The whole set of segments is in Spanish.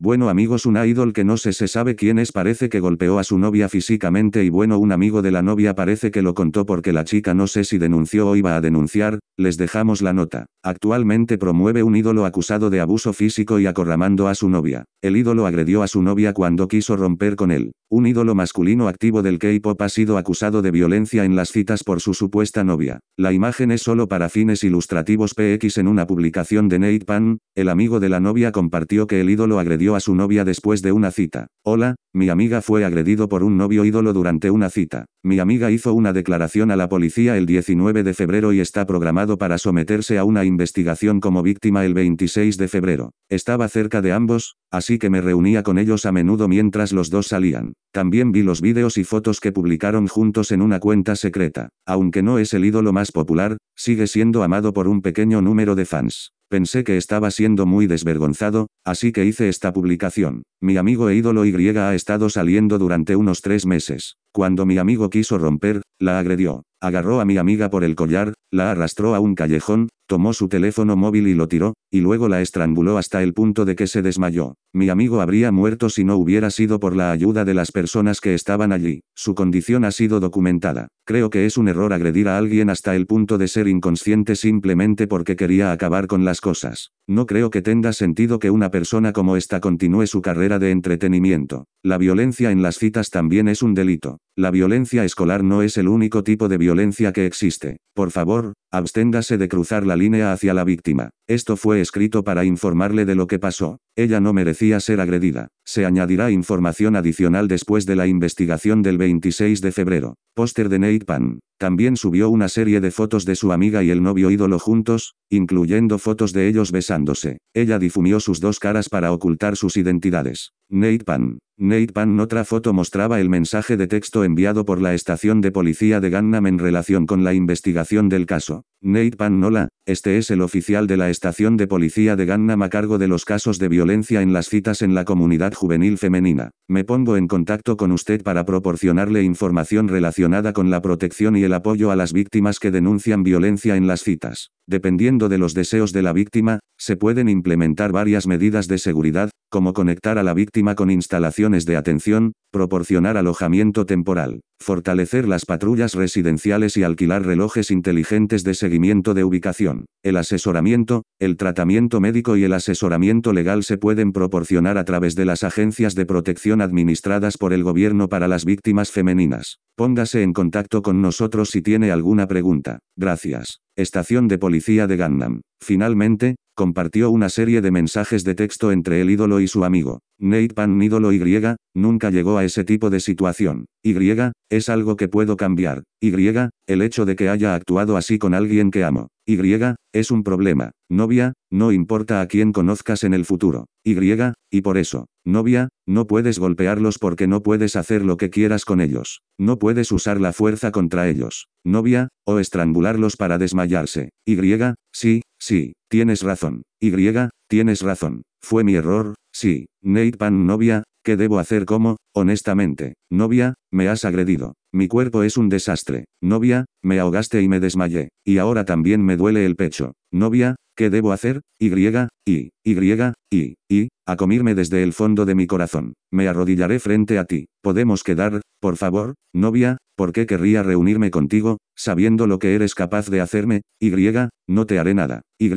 Bueno amigos una idol que no sé se sabe quién es parece que golpeó a su novia físicamente y bueno un amigo de la novia parece que lo contó porque la chica no sé si denunció o iba a denunciar, les dejamos la nota. Actualmente promueve un ídolo acusado de abuso físico y acorramando a su novia. El ídolo agredió a su novia cuando quiso romper con él. Un ídolo masculino activo del K-pop ha sido acusado de violencia en las citas por su supuesta novia. La imagen es solo para fines ilustrativos PX en una publicación de Nate Pan, el amigo de la novia compartió que el ídolo agredió a su novia después de una cita. Hola, mi amiga fue agredido por un novio ídolo durante una cita. Mi amiga hizo una declaración a la policía el 19 de febrero y está programado para someterse a una investigación como víctima el 26 de febrero. Estaba cerca de ambos, así que me reunía con ellos a menudo mientras los dos salían. También vi los vídeos y fotos que publicaron juntos en una cuenta secreta. Aunque no es el ídolo más popular, sigue siendo amado por un pequeño número de fans. Pensé que estaba siendo muy desvergonzado, así que hice esta publicación. Mi amigo e ídolo Y ha estado saliendo durante unos tres meses. Cuando mi amigo quiso romper, la agredió. Agarró a mi amiga por el collar, la arrastró a un callejón, tomó su teléfono móvil y lo tiró, y luego la estranguló hasta el punto de que se desmayó. Mi amigo habría muerto si no hubiera sido por la ayuda de las personas que estaban allí. Su condición ha sido documentada. Creo que es un error agredir a alguien hasta el punto de ser inconsciente simplemente porque quería acabar con las cosas. No creo que tenga sentido que una persona como esta continúe su carrera de entretenimiento. La violencia en las citas también es un delito. La violencia escolar no es el único tipo de violencia que existe. Por favor, absténgase de cruzar la línea hacia la víctima. Esto fue escrito para informarle de lo que pasó. Ella no merecía ser agredida. Se añadirá información adicional después de la investigación del 26 de febrero. Póster de Nate Pan. También subió una serie de fotos de su amiga y el novio ídolo juntos, incluyendo fotos de ellos besándose. Ella difumió sus dos caras para ocultar sus identidades. Nate Pan. Nate Pan otra foto mostraba el mensaje de texto enviado por la estación de policía de Gangnam en relación con la investigación del caso. Nate Nola, este es el oficial de la estación de policía de Gannam a cargo de los casos de violencia en las citas en la comunidad juvenil femenina. Me pongo en contacto con usted para proporcionarle información relacionada con la protección y el apoyo a las víctimas que denuncian violencia en las citas. Dependiendo de los deseos de la víctima, se pueden implementar varias medidas de seguridad, como conectar a la víctima con instalaciones de atención, proporcionar alojamiento temporal, Fortalecer las patrullas residenciales y alquilar relojes inteligentes de seguimiento de ubicación. El asesoramiento, el tratamiento médico y el asesoramiento legal se pueden proporcionar a través de las agencias de protección administradas por el gobierno para las víctimas femeninas. Póngase en contacto con nosotros si tiene alguna pregunta. Gracias. Estación de Policía de Gangnam. Finalmente, compartió una serie de mensajes de texto entre el ídolo y su amigo. Nate Pan ídolo Y, nunca llegó a ese tipo de situación. Y, es algo que puedo cambiar. Y, el hecho de que haya actuado así con alguien que amo. Y, es un problema. Novia, no importa a quién conozcas en el futuro. Y, y por eso, novia, no puedes golpearlos porque no puedes hacer lo que quieras con ellos. No puedes usar la fuerza contra ellos. Novia, o estrangularlos para desmayarse. Y, sí, Sí, tienes razón. Y, tienes razón. Fue mi error, sí. Nate Pan novia, ¿qué debo hacer como? Honestamente, novia, me has agredido. Mi cuerpo es un desastre. Novia, me ahogaste y me desmayé. Y ahora también me duele el pecho. Novia, ¿qué debo hacer? Y, y, y, y, y, a comirme desde el fondo de mi corazón. Me arrodillaré frente a ti. ¿Podemos quedar, por favor? Novia, ¿Por qué querría reunirme contigo, sabiendo lo que eres capaz de hacerme? Y, no te haré nada. Y,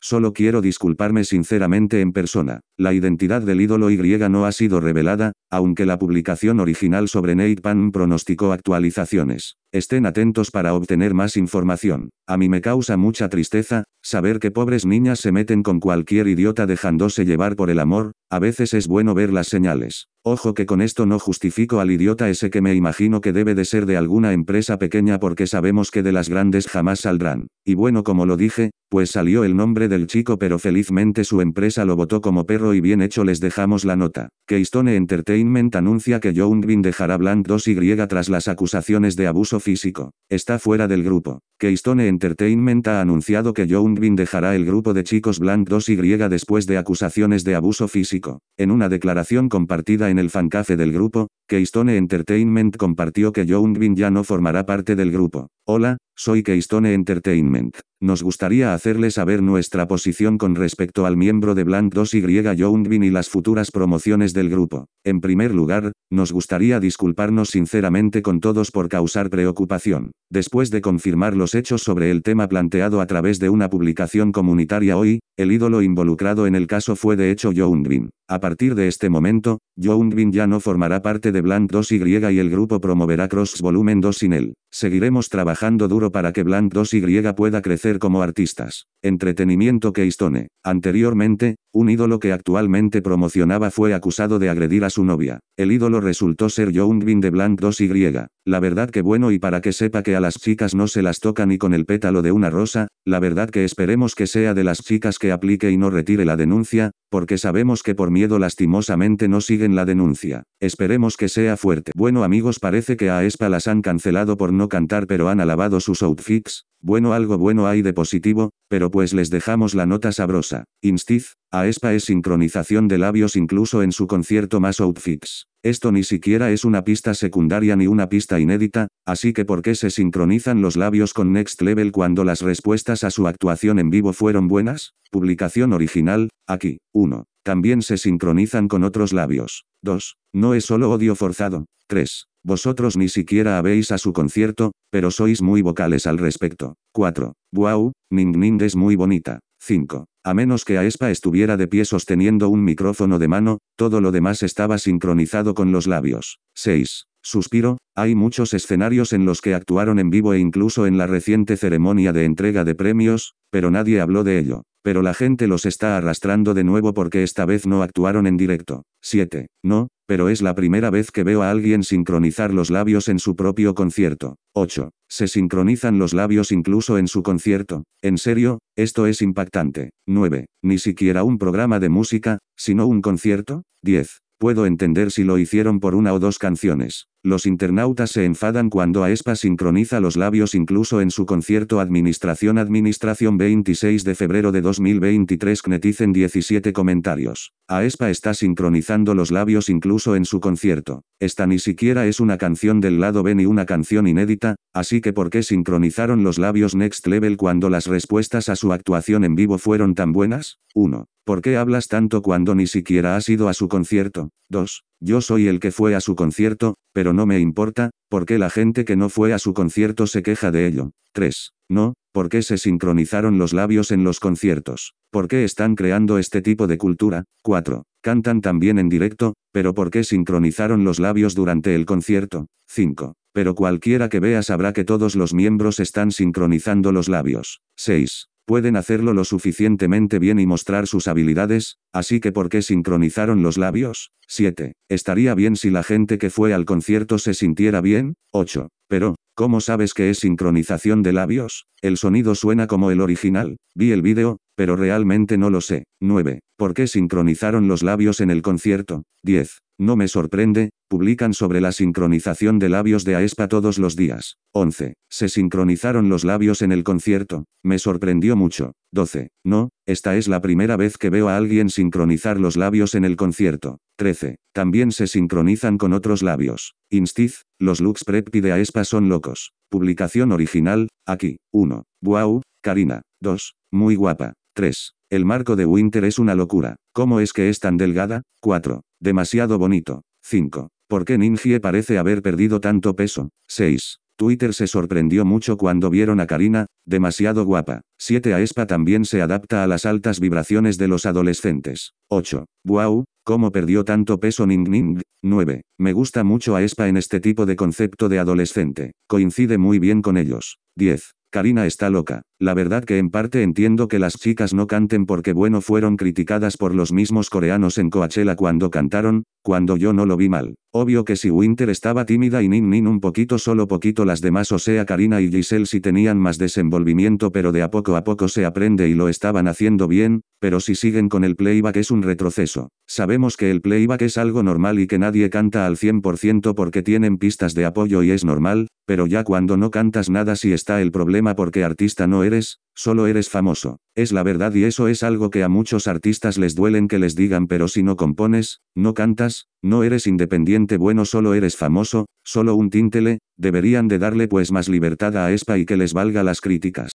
solo quiero disculparme sinceramente en persona. La identidad del ídolo Y no ha sido revelada, aunque la publicación original sobre Nate Pan pronosticó actualizaciones. Estén atentos para obtener más información. A mí me causa mucha tristeza, saber que pobres niñas se meten con cualquier idiota dejándose llevar por el amor, a veces es bueno ver las señales. Ojo que con esto no justifico al idiota ese que me imagino que debe de ser de alguna empresa pequeña porque sabemos que de las grandes jamás saldrán. Y bueno como lo dije, pues salió el nombre del chico pero felizmente su empresa lo votó como perro y bien hecho les dejamos la nota. Keystone Entertainment anuncia que Youngbin Green dejará Blank 2Y tras las acusaciones de abuso físico. Está fuera del grupo. Keystone Entertainment ha anunciado que Youngbin Green dejará el grupo de chicos Blank 2Y después de acusaciones de abuso físico. En una declaración compartida en el fancafe del grupo, Keystone Entertainment compartió que Youngbin ya no formará parte del grupo. Hola, soy Keystone Entertainment. Nos gustaría hacerle saber nuestra posición con respecto al miembro de Blank 2Y Youngbin y las futuras promociones del grupo. En primer lugar, nos gustaría disculparnos sinceramente con todos por causar preocupación. Después de confirmar los hechos sobre el tema planteado a través de una publicación comunitaria hoy, el ídolo involucrado en el caso fue de hecho Youngbin. A partir de este momento, Youngbin ya no formará parte de Blank 2Y y el grupo promoverá Cross Volumen 2 sin él. Seguiremos trabajando duro para que Blanc 2Y pueda crecer como artistas. Entretenimiento Keystone. Anteriormente, un ídolo que actualmente promocionaba fue acusado de agredir a su novia. El ídolo resultó ser Youngbin de Blanc 2Y. La verdad que bueno y para que sepa que a las chicas no se las toca ni con el pétalo de una rosa, la verdad que esperemos que sea de las chicas que aplique y no retire la denuncia, porque sabemos que por miedo lastimosamente no siguen la denuncia. Esperemos que sea fuerte. Bueno amigos parece que a Espa las han cancelado por no cantar pero han alabado sus outfits, bueno algo bueno hay de positivo, pero pues les dejamos la nota sabrosa. Instiz, Aespa es sincronización de labios incluso en su concierto más outfits. Esto ni siquiera es una pista secundaria ni una pista inédita, así que ¿por qué se sincronizan los labios con Next Level cuando las respuestas a su actuación en vivo fueron buenas? Publicación original, aquí, 1. También se sincronizan con otros labios. 2. No es solo odio forzado. 3. Vosotros ni siquiera habéis a su concierto, pero sois muy vocales al respecto. 4. Wow, Ning Ning es muy bonita. 5. A menos que Aespa estuviera de pie sosteniendo un micrófono de mano, todo lo demás estaba sincronizado con los labios. 6. Suspiro, hay muchos escenarios en los que actuaron en vivo e incluso en la reciente ceremonia de entrega de premios, pero nadie habló de ello. Pero la gente los está arrastrando de nuevo porque esta vez no actuaron en directo. 7. No, pero es la primera vez que veo a alguien sincronizar los labios en su propio concierto. 8. Se sincronizan los labios incluso en su concierto. En serio, esto es impactante. 9. Ni siquiera un programa de música, sino un concierto. 10. Puedo entender si lo hicieron por una o dos canciones. Los internautas se enfadan cuando Aespa sincroniza los labios incluso en su concierto Administración Administración 26 de febrero de 2023 Knetizen 17 comentarios. Aespa está sincronizando los labios incluso en su concierto. Esta ni siquiera es una canción del lado B ni una canción inédita, así que ¿por qué sincronizaron los labios Next Level cuando las respuestas a su actuación en vivo fueron tan buenas? 1. ¿Por qué hablas tanto cuando ni siquiera has ido a su concierto? 2. Yo soy el que fue a su concierto, pero no me importa, porque la gente que no fue a su concierto se queja de ello. 3. No, ¿por qué se sincronizaron los labios en los conciertos? ¿Por qué están creando este tipo de cultura? 4. Cantan también en directo, pero ¿por qué sincronizaron los labios durante el concierto? 5. Pero cualquiera que vea sabrá que todos los miembros están sincronizando los labios. 6 pueden hacerlo lo suficientemente bien y mostrar sus habilidades, así que ¿por qué sincronizaron los labios? 7. Estaría bien si la gente que fue al concierto se sintiera bien. 8. Pero, ¿Cómo sabes que es sincronización de labios? El sonido suena como el original. Vi el vídeo, pero realmente no lo sé. 9. ¿Por qué sincronizaron los labios en el concierto? 10. No me sorprende, publican sobre la sincronización de labios de Aespa todos los días. 11. Se sincronizaron los labios en el concierto. Me sorprendió mucho. 12. No, esta es la primera vez que veo a alguien sincronizar los labios en el concierto. 13. También se sincronizan con otros labios. Instiz, los looks pide de Espa son locos. Publicación original, aquí. 1. Wow, Karina. 2. Muy guapa. 3. El marco de Winter es una locura. ¿Cómo es que es tan delgada? 4. Demasiado bonito. 5. ¿Por qué Ninfie parece haber perdido tanto peso? 6. Twitter se sorprendió mucho cuando vieron a Karina, demasiado guapa. 7. Aespa también se adapta a las altas vibraciones de los adolescentes. 8. Wow, ¿Cómo perdió tanto peso Ning Ning? 9. Me gusta mucho a Espa en este tipo de concepto de adolescente. Coincide muy bien con ellos. 10. Karina está loca. La verdad que en parte entiendo que las chicas no canten porque bueno fueron criticadas por los mismos coreanos en Coachella cuando cantaron, cuando yo no lo vi mal. Obvio que si Winter estaba tímida y Nin Nin un poquito solo poquito las demás o sea Karina y Giselle si tenían más desenvolvimiento pero de a poco a poco se aprende y lo estaban haciendo bien, pero si siguen con el playback es un retroceso. Sabemos que el playback es algo normal y que nadie canta al 100% porque tienen pistas de apoyo y es normal, pero ya cuando no cantas nada si está el problema porque artista no eres, Solo eres famoso. Es la verdad y eso es algo que a muchos artistas les duelen que les digan pero si no compones, no cantas, no eres independiente bueno solo eres famoso, solo un tíntele, deberían de darle pues más libertad a Espa y que les valga las críticas.